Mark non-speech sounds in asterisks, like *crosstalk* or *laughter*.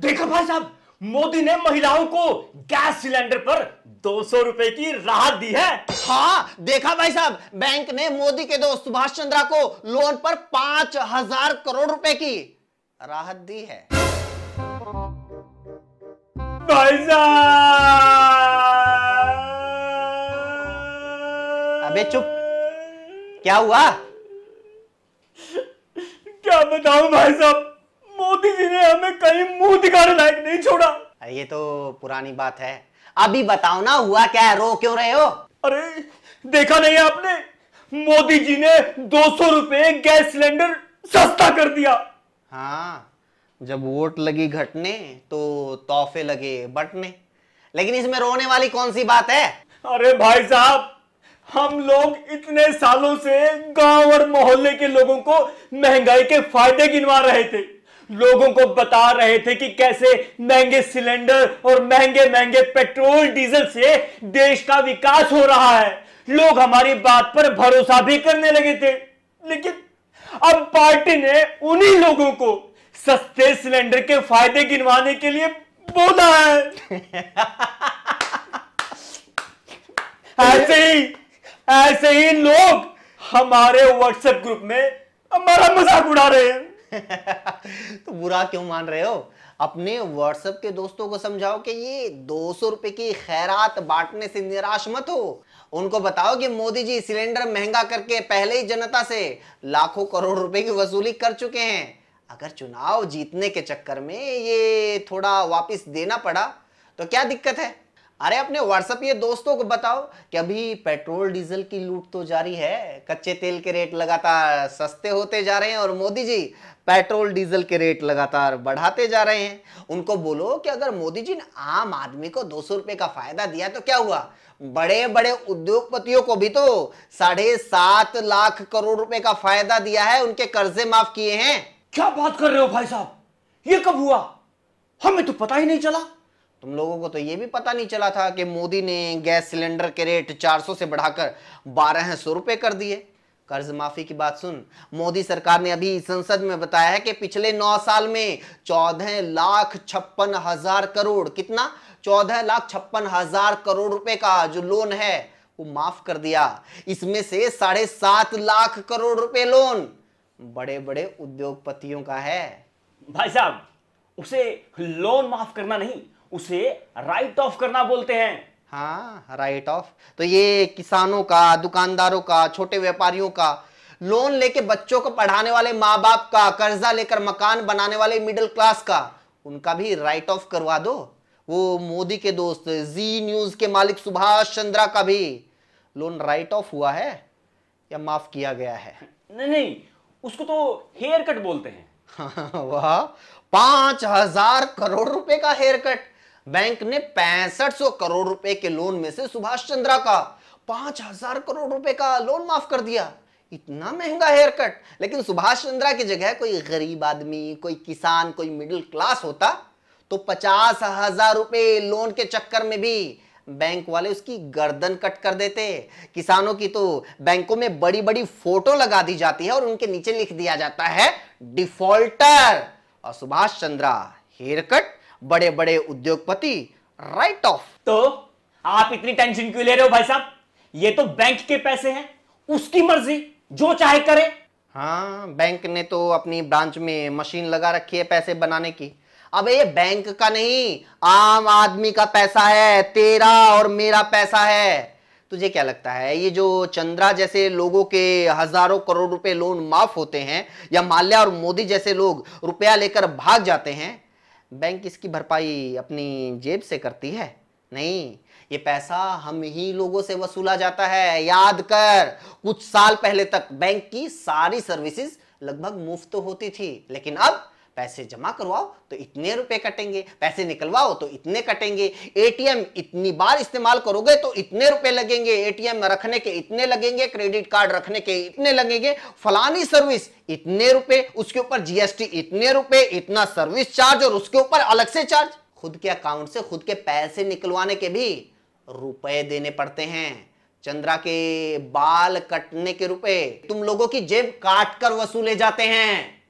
देखा भाई साहब मोदी ने महिलाओं को गैस सिलेंडर पर दो सौ रुपए की राहत दी है हाँ देखा भाई साहब बैंक ने मोदी के दोस्त सुभाष चंद्रा को लोन पर पांच हजार करोड़ रुपए की राहत दी है भाई साहब अबे चुप क्या हुआ क्या बताऊं भाई साहब दिखाने लायक नहीं छोड़ा अरे ये तो पुरानी बात है अभी बताओ ना हुआ क्या है रो क्यों रहे हो अरे देखा नहीं आपने मोदी जी ने दो सौ रुपए गैस सिलेंडर सस्ता कर दिया हाँ जब वोट लगी घटने तो तोहफे लगे बटने लेकिन इसमें रोने वाली कौन सी बात है अरे भाई साहब हम लोग इतने सालों से गांव और मोहल्ले के लोगों को महंगाई के फायदे गिनवा रहे थे लोगों को बता रहे थे कि कैसे महंगे सिलेंडर और महंगे महंगे पेट्रोल डीजल से देश का विकास हो रहा है लोग हमारी बात पर भरोसा भी करने लगे थे लेकिन अब पार्टी ने उन्हीं लोगों को सस्ते सिलेंडर के फायदे गिनवाने के लिए बोला है *laughs* ऐसे ही ऐसे ही लोग हमारे व्हाट्सएप ग्रुप में हमारा मजाक उड़ा रहे हैं *laughs* तो बुरा क्यों मान रहे हो अपने व्हाट्सएप के दोस्तों को समझाओ कि ये दो सौ रुपए की खैरात बांटने से निराश मत हो उनको बताओ कि मोदी जी सिलेंडर महंगा करके पहले ही जनता से लाखों करोड़ रुपए की वसूली कर चुके हैं अगर चुनाव जीतने के चक्कर में ये थोड़ा वापस देना पड़ा तो क्या दिक्कत है अरे अपने व्हाट्सएप दोस्तों को बताओ कि अभी पेट्रोल डीजल की लूट तो जारी है कच्चे तेल के रेट लगातार सस्ते होते जा रहे हैं और मोदी जी पेट्रोल डीजल के रेट लगातार बढ़ाते जा रहे हैं उनको बोलो कि अगर मोदी जी ने आम आदमी को दो सौ रुपए का फायदा दिया तो क्या हुआ बड़े बड़े उद्योगपतियों को भी तो साढ़े सात लाख करोड़ रुपए का फायदा दिया है उनके कर्जे माफ किए हैं क्या बात कर रहे हो भाई साहब ये कब हुआ हमें तो पता ही नहीं चला तुम लोगों को तो ये भी पता नहीं चला था कि मोदी ने गैस सिलेंडर के रेट 400 से बढ़ाकर बारह सौ रुपये कर दिए कर्ज माफी की बात सुन मोदी सरकार ने अभी संसद में बताया है कि पिछले नौ साल में चौदह लाख छप्पन हजार करोड़ कितना चौदह लाख छप्पन हजार करोड़ रुपए का जो लोन है वो माफ कर दिया इसमें से साढ़े सात लाख करोड़ रुपए लोन बड़े बड़े उद्योगपतियों का है भाई साहब उसे लोन माफ करना नहीं उसे राइट ऑफ करना बोलते हैं हाँ राइट ऑफ तो ये किसानों का दुकानदारों का छोटे व्यापारियों का लोन लेके बच्चों को पढ़ाने वाले माँ बाप का कर्जा लेकर मकान बनाने वाले मिडिल क्लास का उनका भी राइट ऑफ करवा दो वो मोदी के दोस्त जी न्यूज के मालिक सुभाष चंद्रा का भी लोन राइट ऑफ हुआ है या माफ किया गया है नहीं नहीं उसको तो हेयर कट बोलते हैं *laughs* वाह पांच हजार करोड़ रुपए का हेयर कट बैंक ने पैंसठ करोड़ रुपए के लोन में से सुभाष चंद्रा का पांच हजार करोड़ रुपए का लोन माफ कर दिया इतना महंगा हेयर कट लेकिन सुभाष चंद्रा की जगह कोई गरीब आदमी कोई किसान कोई मिडिल क्लास होता तो पचास हजार रुपए लोन के चक्कर में भी बैंक वाले उसकी गर्दन कट कर देते किसानों की तो बैंकों में बड़ी बड़ी फोटो लगा दी जाती है और उनके नीचे लिख दिया जाता है डिफॉल्टर और सुभाष चंद्रा हेयर कट बड़े बड़े उद्योगपति राइट ऑफ तो आप इतनी टेंशन क्यों ले रहे हो भाई साहब ये तो बैंक के पैसे हैं उसकी मर्जी जो चाहे करे हाँ बैंक ने तो अपनी ब्रांच में मशीन लगा रखी है पैसे बनाने की अब ये बैंक का नहीं आम आदमी का पैसा है तेरा और मेरा पैसा है तुझे क्या लगता है ये जो चंद्रा जैसे लोगों के हजारों करोड़ रुपए लोन माफ होते हैं या माल्या और मोदी जैसे लोग रुपया लेकर भाग जाते हैं बैंक इसकी भरपाई अपनी जेब से करती है नहीं ये पैसा हम ही लोगों से वसूला जाता है याद कर कुछ साल पहले तक बैंक की सारी सर्विसेज लगभग मुफ्त होती थी लेकिन अब पैसे जमा करवाओ तो इतने रुपए कटेंगे पैसे निकलवाओ तो इतने कटेंगे एटीएम इतनी बार इस्तेमाल करोगे तो इतने रुपए लगेंगे एटीएम रखने के इतने लगेंगे क्रेडिट कार्ड रखने के इतने लगेंगे फलानी सर्विस इतने रुपए उसके ऊपर जीएसटी इतने रुपए इतना सर्विस चार्ज और उसके ऊपर अलग से चार्ज खुद के अकाउंट से खुद के पैसे निकलवाने के भी रुपए देने पड़ते हैं चंद्रा के बाल कटने के रुपए तुम लोगों की जेब काट कर वसूले जाते हैं